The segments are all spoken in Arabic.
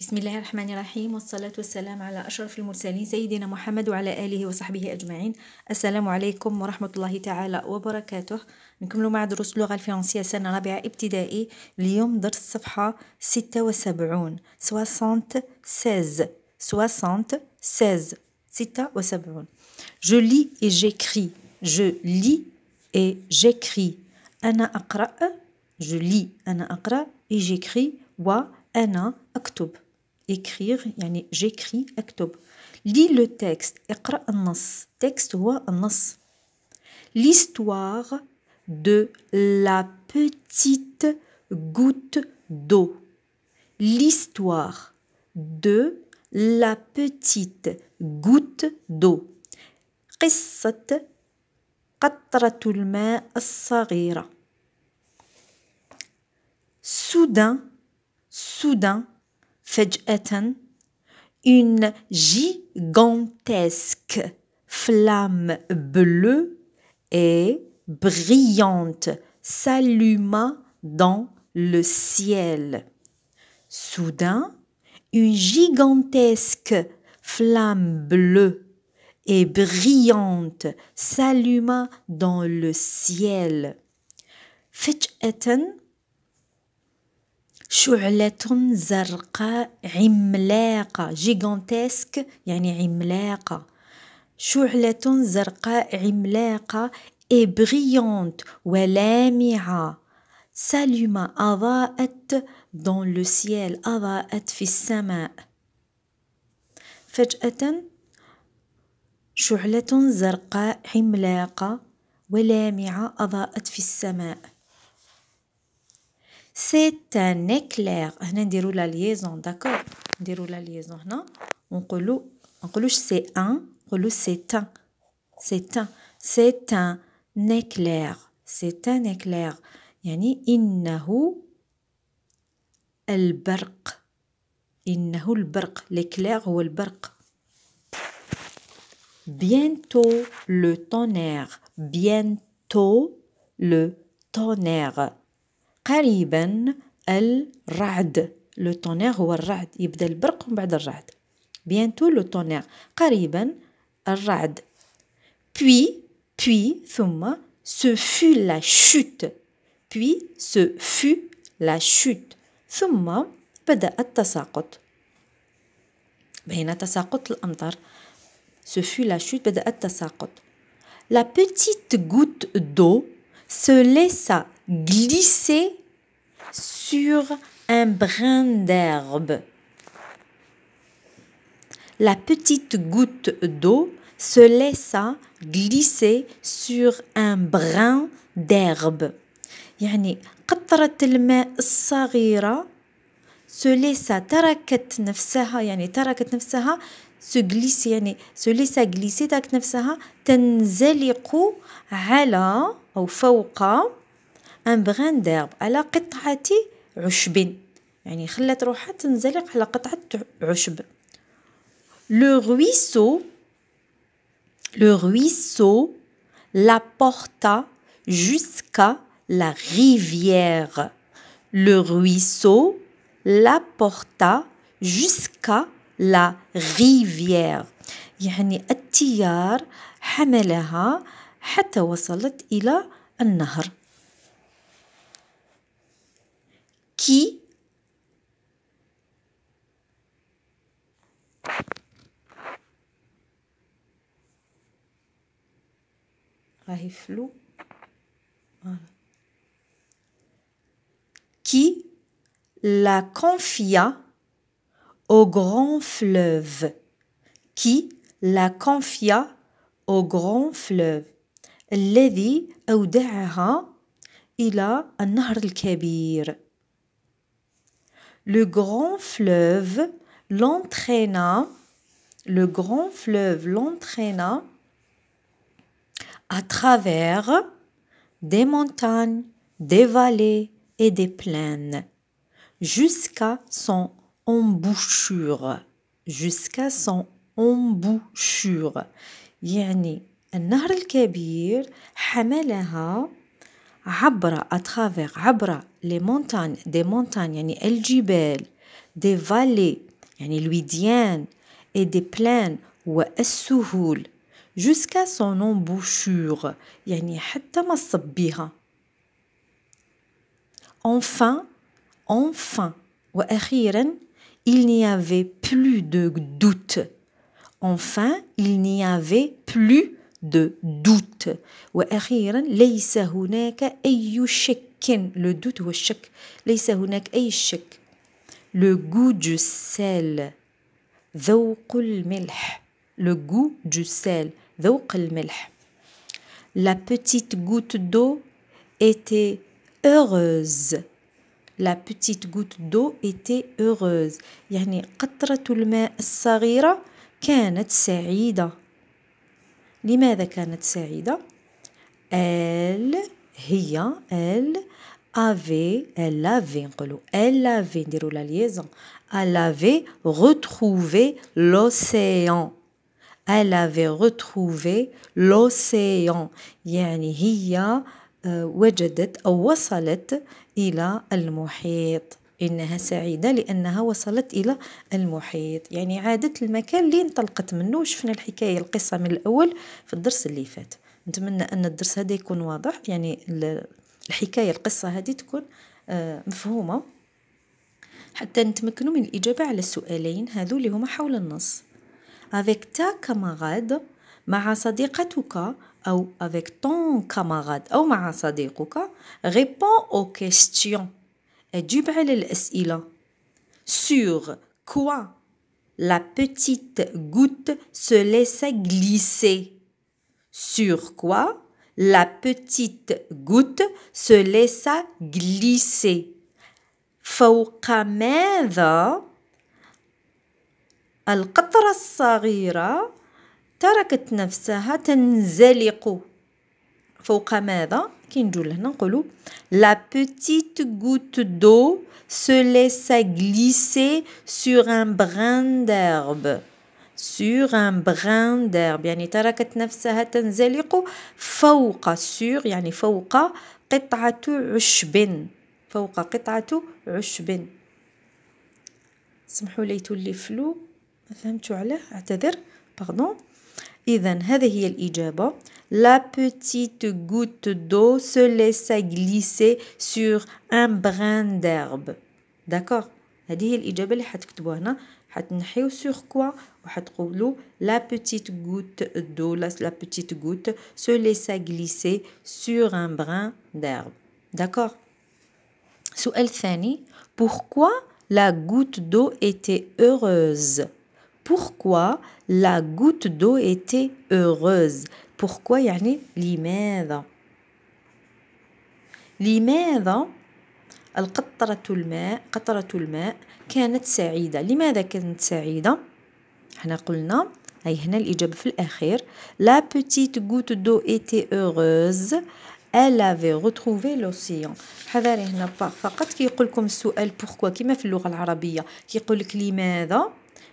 بسم الله الرحمن الرحيم والصلاة والسلام على أشرف المرسلين سيدنا محمد وعلى آله وصحبه أجمعين السلام عليكم ورحمة الله تعالى وبركاته نكملوا مع دروس اللغة الفرنسية سنة رابعة ابتدائي اليوم درس صفحة ستة وسبعون 76 سيز ستة وسبعون Je lis et j'écris Je lis et j'écris أنا أقرأ Je lis أنا أقرأ et j'écris وأنا أكتب écrire يعني j'écris اكتب lis le texte un النص texte un النص l'histoire de la petite goutte d'eau l'histoire de la petite goutte d'eau قصه قطره الماء الصغيره. soudain soudain une gigantesque flamme bleue et brillante s'alluma dans le ciel. Soudain, une gigantesque flamme bleue et brillante s'alluma dans le ciel. Fetch شعلة زرقاء عملاقة جيغانتسك يعني عملاقة شعلة زرقاء عملاقة ابريونت ولامعة سالما أضاءت دون لو سيال أضاءت في السماء فجأة شعلة زرقاء عملاقة ولامعة أضاءت في السماء C'est un éclair. On déroule la liaison, d'accord On déroule la liaison. On dit c'est un, on c'est un. C'est un. C'est un éclair. C'est un éclair. Yani, innahu al-barq. Innahu al-barq. L'éclair ou al-barq. Bientôt le tonnerre. Bientôt le tonnerre. قريبا الرعد لو تونير هو الرعد يبدا البرق ومن بعد الرعد بيانتو لو تونير قريبا الرعد بوي بوي ثم سو فو لا شوت بوي سو فو لا شوت ثم بدا التساقط بين تساقط الامطار سو فو لا شوت بدا التساقط لا بيتيت غوت دو سو ليسا glisser sur un brin d'herbe. La petite goutte d'eau se laissa glisser sur un brin d'herbe. يعني قطرة الماء الصغيرة se تركت نفسها يعني تركت نفسها se يعني se جلسيتك نفسها تنزلق على أو فوق ان بغان ديرب على قطعة عشب يعني خلات روحها تنزلق على قطعة عشب لو غويسو لو غويسو لا بورتا جوسكا لا ريفيير لو ruisseau لا بورتا جوسكا لا ريفيير يعني التيار حملها حتى وصلت إلى النهر qui ah, flou. Qui la confia au grand fleuve. Qui la confia au grand fleuve. الذي أودعها إلى النهر الكبير le grand fleuve l'entraîna, le grand fleuve l'entraîna à travers des montagnes, des vallées et des plaines, jusqu'à son embouchure, jusqu'à son embouchure. يعني النهر الكبير حملها à travers les montagnes des montagnes el djebel, des vallées et des plaines jusqu'à son embouchure enfin enfin il n'y avait plus de doute enfin il n'y avait plus de doute واخيرا ليس هناك اي شك لو دوت هو الشك ليس هناك اي شك لو goût du sel ذوق الملح لو goût du sel ذوق الملح La petite goutte d'eau était heureuse. La petite goutte d'eau était heureuse. يعني قطرة الماء الصغيرة كانت سعيدة. لماذا كانت سعيدة؟ elle هي elle avait elle avait نقولوا elle avait نديروا لا liaison elle avait retrouvé l'océan elle avait retrouvé l'océan يعني هي وجدت أو وصلت إلى المحيط إنها سعيدة لأنها وصلت إلى المحيط يعني عادت المكان اللي انطلقت منه وشفنا الحكاية القصة من الأول في الدرس اللي فات نتمنى أن الدرس هذا يكون واضح يعني الحكاية القصة هذه تكون آه، مفهومة حتى نتمكنوا من الإجابة على السؤالين هذو اللي هما حول النص avec ta camarade مع صديقتك أو avec ton camarade أو مع صديقك réponds aux questions أجب على الأسئلة Sur quoi la petite goutte se laissa glisser Sur quoi la petite goutte se laissa glisser فوق ماذا القطرة الصغيرة تركت نفسها تنزلق فوق ماذا la petite goutte d'eau se laissa glisser sur un brin d'herbe. Sur un brin d'herbe. يعني تركت نفسها تنزلق فوق sur يعني فوق قطعة عشب فوق قطعة عشب سمحوا لي تولي فلو ما فهمتوا علاه اعتذر باردون la petite goutte d'eau se laissa glisser sur un brin d'herbe. D'accord La petite goutte d'eau se laissa glisser sur un brin d'herbe. D'accord Pourquoi la goutte d'eau était heureuse pourquoi la goutte d'eau était heureuse pourquoi يعني لماذا لماذا القطرة الماء قطرة الماء كانت سعيدة لماذا كانت سعيدة حنا قلنا هاي هنا الإجابة في الأخير لا petite goutte d'eau était heureuse elle avait retrouvé l'océan حذاري هنا فقط كيقول لكم السؤال بوركوا كما في اللغة العربية كيقول لك لماذا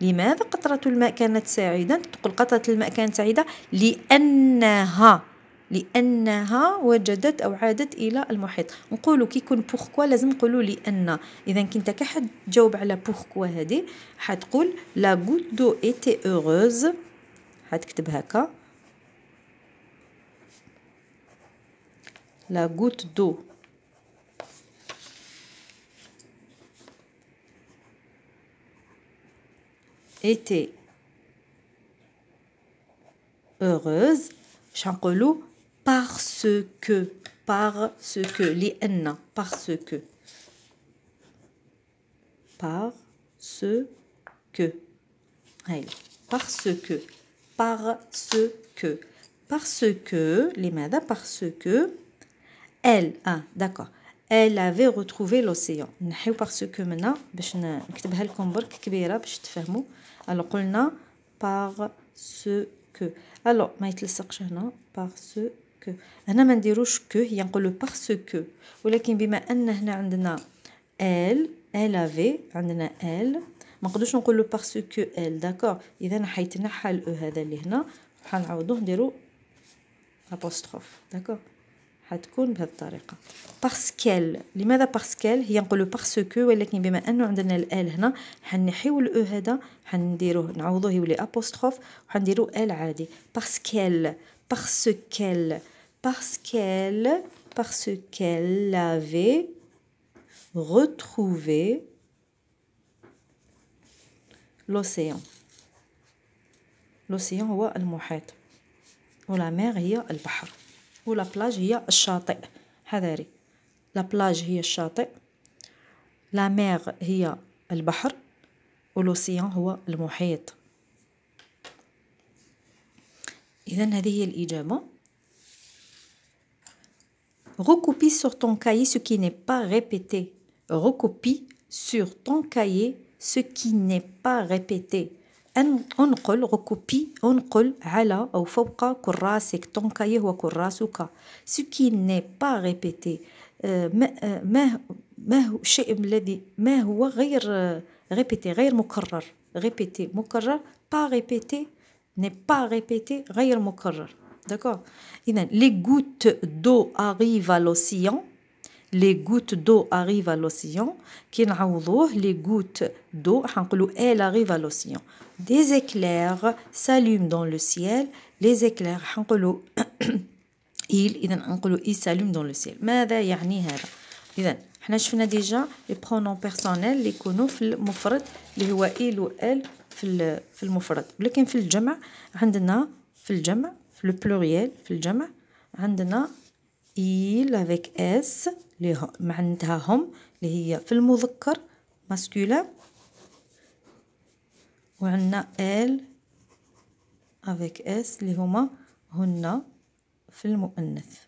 لماذا قطرة الماء كانت سعيدة تقول قطرة الماء كانت سعيدة لأنها لانها وجدت او عادت الى المحيط نقولوا كي يكون بوخكوا لازم نقولوا لان اذا كنت كحد تجاوب على بوخكوا هذه حتقول لا غوت دو ايتي اوغوز حتكتب هكا لا غوت دو été heureuse par parce que parce que enna parce que parce que parce que parce que parce que les par parce que elle ah d'accord elle avait retrouvé l'océan نحيو باسكو منا باش نكتبها لكم برك كبيره باش تفهموا الو قلنا باسكو الو ما يتلصقش هنا باسكو هنا ما نديروش كو هي نقولوا باسكو ولكن بما ان هنا عندنا elle elle avait عندنا elle ما نقدروش نقولوا باسكو elle داكور اذا حيتنحى الاو هذا اللي هنا بحال نعاودوه نديرو apostrophe d'accord حتكون الطريقه باسكيل لماذا باسكيل هي نقولوا باسكو ولكن بما انه عندنا الال هنا حنحيو الاو e هذا حنديروه نعوضوه يولي ابوستروف وحنديرو ال عادي باسكيل باسكيل باسكيل باسكيل لافي retrouvé l'océan l'océan هو المحيط ولا مير هي البحر ولا بلاج هي الشاطئ حذاري لا بلاج هي الشاطئ لا ميغ هي البحر ولوسيان هو المحيط اذا هذه هي الاجابه recopie sur ton cahier ce qui n'est pas répété recopie sur ton cahier ce qui n'est pas répété ce qui n'est pas répété ما d'accord les gouttes d'eau arrivent à l'océan لي غوت دو اريفا لوسيون كي نعوضوه لي غوت دو حنقولو ال اريف ا لوسيون دي زيكلير سالوم دون لو سيال لي زيكلير حنقولو il اذا نقولو il سالوم دون لو سييل ماذا يعني هذا اذا حنا شفنا ديجا لي برونون بيرسونيل لي كونو في المفرد اللي هو il و ال في في المفرد ولكن في الجمع عندنا في الجمع في لو بلوريال في الجمع عندنا il avec s معناتها هم اللي هي في المذكر ماسكولا وعندنا ال افيك اس اللي هما هن في المؤنث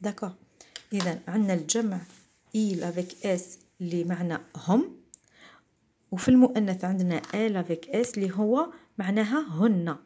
داكوغ اذا عندنا الجمع ال افيك اس اللي معنى هم وفي المؤنث عندنا ال افيك اس اللي هو معناها هن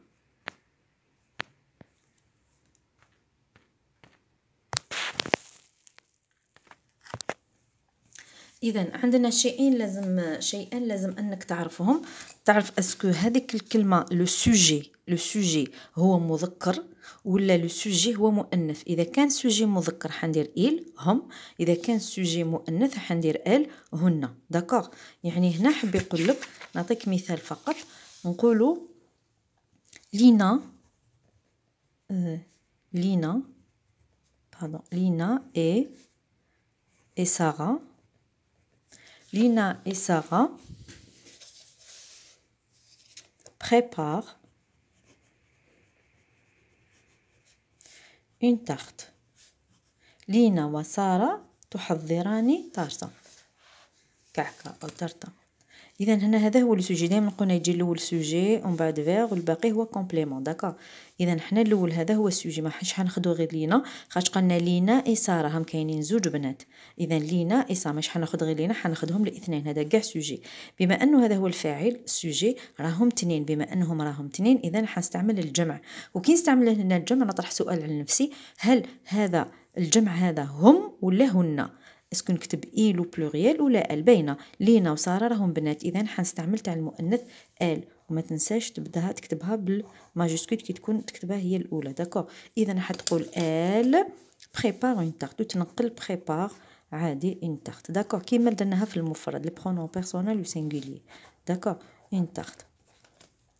اذا عندنا شيئين لازم شيئان لازم انك تعرفهم تعرف اسكو هذيك الكلمه لو سوجي لو سوجي هو مذكر ولا لو سوجي هو مؤنث اذا كان سوجي مذكر حندير ايل هم اذا كان سوجي مؤنث حندير ال هن داكوغ يعني هنا حب يقول لك نعطيك مثال فقط نقولوا لينا لينا pardon لينا اي اي ساره Lina et Sarah préparent une tarte. لينا Sarah تحضران تارتة كعكة أو تارتة إذا هنا هذا هو السوجي دائما نقولنا يجي الأول سوجي ومن بعد فيغ والباقي هو كومبليمون داكوغ اذا حنا الاول هذا هو السوجي ما حش حناخذو غير لينا خاطش قلنا لينا اي ساره هم كاينين زوج بنات اذا لينا اي ساره مش حناخذ غير لينا حناخذهم الاثنين هذا كاع سوجي بما انه هذا هو الفاعل السوجي راهم اثنين بما انهم راهم اثنين اذا حنستعمل الجمع وكي نستعمل هنا الجمع نطرح سؤال على نفسي هل هذا الجمع هذا هم ولا هن اسكو نكتب إيل بلوريال ولا ال باينه لينا وساره راهم بنات اذا حنستعمل تاع المؤنث ال وما تنساش تبداها تكتبها بالماجيسكول كي تكون تكتبها هي الاولى داكو اذا حتقول ال بريبار اون تارت وتنقل بريبار عادي اون تارت داكو كيما درناها في المفرد لي برونون بيرسونيل وسينغولي داكو اون تارت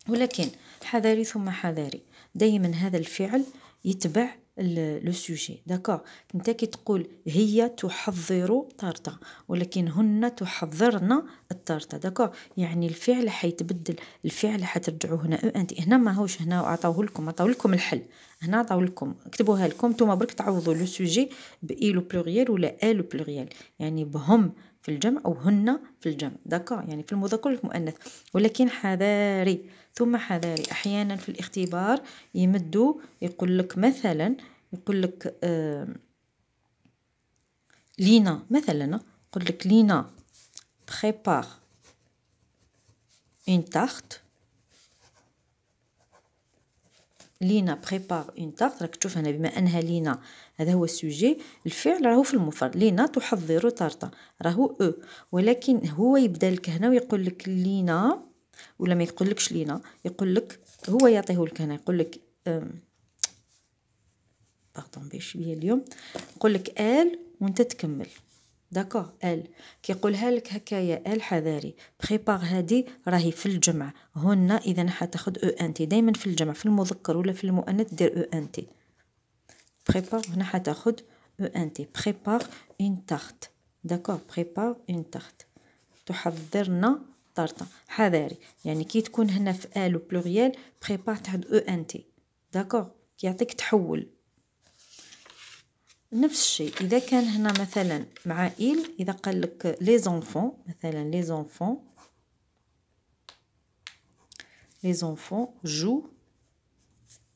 ولكن حذاري ثم حذاري دائما هذا الفعل يتبع لو سوجي داكوغ انت كي تقول هي تحضر طارطه ولكن هن تحضرن الطارطه داكوغ يعني الفعل حيتبدل الفعل حترجعوا هنا او انت هنا ماهوش هنا عطاوه لكم عطاوه لكم الحل هنا عطاوه لكم كتبوها لكم نتوما برك تعوضوا لو سوجي باي لو بلوريال ولا ا لو بلوريال يعني بهم في الجمع أو هن في الجمع دكا يعني في المذكر في المؤنث ولكن حذاري ثم حذاري أحيانا في الاختبار يمدوا يقول لك مثلا يقول لك آه لينا مثلا يقول لك لينا prépare une tarte لينا بريبار اون تارت راك تشوف هنا بما انها لينا هذا هو السوجي الفعل راهو في المفرد لينا تحضر طرطة راهو او ولكن هو يبدا لك هنا ويقول لك لينا ولا ما يقول لكش لينا يقول لك هو يعطيه لك هنا يقول لك باردون شويه اليوم يقول لك ال وانت تكمل داكوغ ال كيقولها لك هكايا ال حذاري بريبار هادي راهي في الجمع هنا اذا حتاخد او انتي دائما في الجمع في المذكر ولا في المؤنث دير او انتي بريبار هنا حتاخد او انتي بريبار اون تارت داكوغ بريبار اون تارت تحضرنا طارطة حذاري يعني كي تكون هنا في ال بلوغيال بريبار تحد او انتي داكوغ كيعطيك تحول نفس الشيء اذا كان هنا مثلا مع il اذا قال لك لي زونفون مثلا لي زونفون لي زونفون جو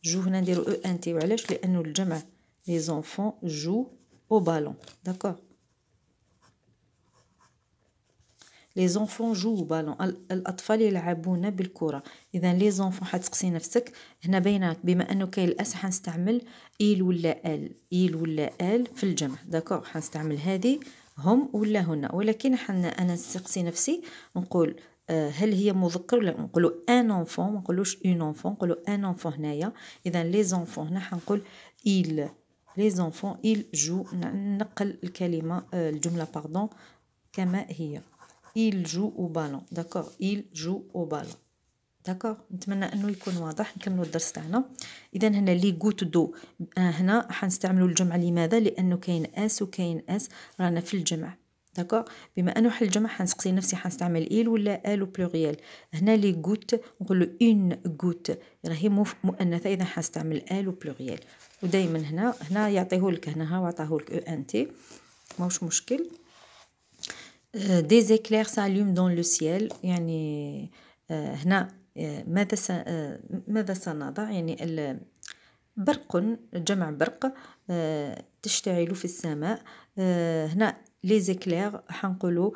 جو هنا نديرو او ان تي وعلاش لانه الجمع لي زونفون جو او بالون داكوغ لي زونفون جو بالون الاطفال يلعبون بالكره اذا لي زونفون حتسقسي نفسك هنا بينك بما انه كاين الاس حنستعمل ايل ولا ال ايل ولا ال في الجمع داكوغ حنستعمل هذه هم ولا هن ولكن حنا انا نسقسي نفسي نقول آه، هل هي مذكر ولا نقولوا ان انفون ما نقولوش اون انفون نقولوا ان انفون هنايا اذا لي زونفون هنا حنقول ايل لي زونفون ايل جو نقل الكلمه آه، الجمله باردون كما هي il joue au ballon d'accord il joue au ballon داكوغ نتمنى انه يكون واضح نكملوا الدرس تاعنا اذا هنا لي غوت دو آه، هنا حنستعملوا الجمع لماذا لانه كاين اس وكاين اس رانا في الجمع داكوغ بما انه حل الجمع حنسقسي نفسي حنستعمل ايل ولا ال بلوريال هنا لي غوت نقولو اون غوت راهي مؤنثه اذا حنستعمل ال وبلوريال ودائما هنا هنا يعطيه لك هنا ها عطاه لك او e ان تي ماهوش مشكل Euh, des éclairs s'allument dans le ciel يعني هنا euh, euh, ماذا ماذا سنضع يعني برق جمع برق آه، تشتعل في السماء آه، هنا لي زيكلير حنقولوا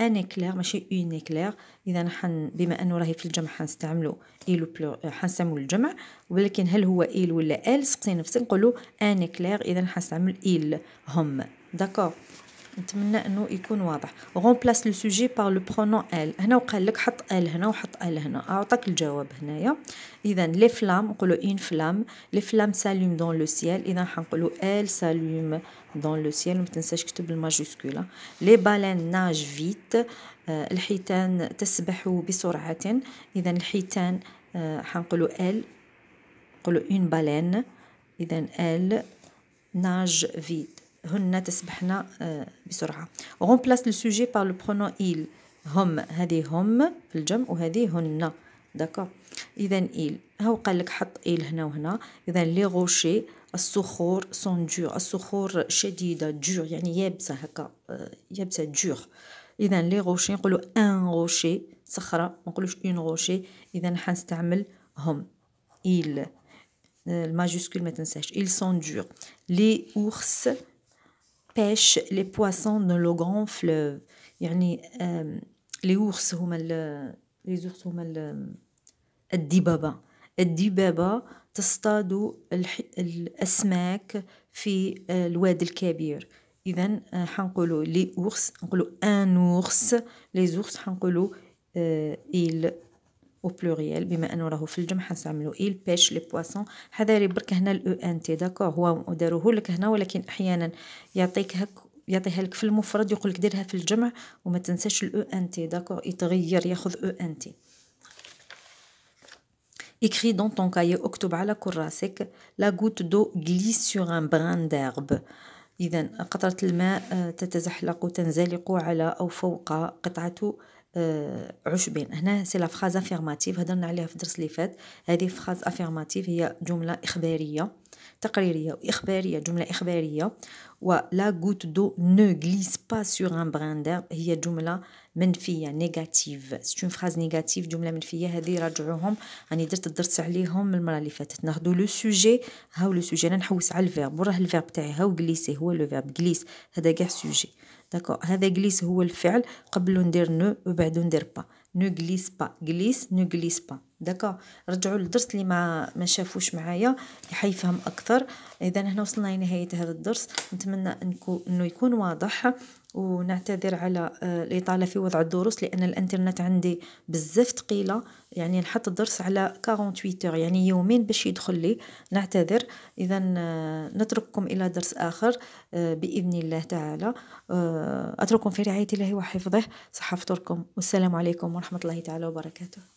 ان اكلير ماشي اون اكلير اذا حن بما انه راهي في الجمع حنستعملو ايل آه، بلو حنستعملو الجمع ولكن هل هو ايل ولا ال سقسي نفسي نقولوا ان اكلير اذا حنستعمل ايل هم داكور نتمنى انه يكون واضح غونبلاس لو سوجي بار لو برونون ال هنا وقال لك حط ال هنا وحط ال هنا اعطاك الجواب هنايا اذا لي فلام نقولوا ان فلام لي فلام سالوم دون لو سيال اذا حنقولوا ال سالوم دون لو سيال ما تنساش كتب الماجوسكولا لي بالين ناج فيت الحيتان تسبح بسرعه اذا الحيتان آه، حنقولوا ال نقولوا اون بالين اذا ال ناج فيت هن تسبحنا آه، بسرعة غنبلاس لو سوجي بار لو برونون إل هم هذه هم في الجمع وهذه هن داكا اذا إل هاو قال لك حط إل هنا وهنا اذا لي غوشي الصخور سون دور الصخور شديدة دور يعني يابسة هكا آه، يابسة دور اذا لي غوشي نقولو ان غوشي صخرة ما نقولوش اون غوشي اذا حنستعمل هم إل الماجوسكول ما تنساش إل سون دور لي أورس pêche les poissons dans le grand fleuve يعني لي euh, ours هما لي euh, ours هما الدبابة الدبابة تصطاد الأسماك في الواد الكبير إذا حنقولو لي ours نقولو un ours les ours حنقولو euh, il او بلوريال بما انه راهو في الجمع حنستعملو ايل بيش لي بواسون حذاري برك هنا الاو ان e تي داكو هو داروهولك هنا ولكن احيانا يعطيك هك يعطيها لك في المفرد يقول لك ديرها في الجمع وما تنساش الاو ان e تي داكو يتغير ياخذ او ان تي Écris dans ton cahier اكتب على كراسك la goutte d'eau glisse sur un brin d'herbe إذا قطرة الماء آه، تتزحلق تنزلق على أو فوق قطعة آه، عشبين هنا سي لا فراز افيرماتيف هضرنا عليها في الدرس اللي فات هذه فراز افيرماتيف هي جمله اخباريه تقريريه واخباريه جمله اخباريه و لا غوت دو نو غليس با سور ان بران هي جمله منفيه نيجاتيف سي اون فراز نيجاتيف جمله منفيه هذه راجعوهم راني درت الدرس عليهم المره اللي فاتت ناخذ لو سوجي هاو لو سوجي انا نحوس على الفيرب وراه الفيرب تاعي هاو غليسي هو لو فيرب غليس هذا كاع سوجي داكو هذا جليس هو الفعل قبلو ندير نو وبعدو ندير با نو جليس با جليس نو جليس با داكوغ رجعوا للدرس اللي ما ما شافوش معايا حيفهم اكثر اذا هنا وصلنا لنهايه هذا الدرس نتمنى انه يكون واضح ونعتذر على آه، الإطالة في وضع الدروس لأن الإنترنت عندي بزاف ثقيلة يعني نحط الدرس على 48 يعني يومين باش يدخل لي نعتذر إذا آه، نترككم إلى درس آخر آه، بإذن الله تعالى أترككم في رعاية الله وحفظه صحة فطوركم والسلام عليكم ورحمة الله تعالى وبركاته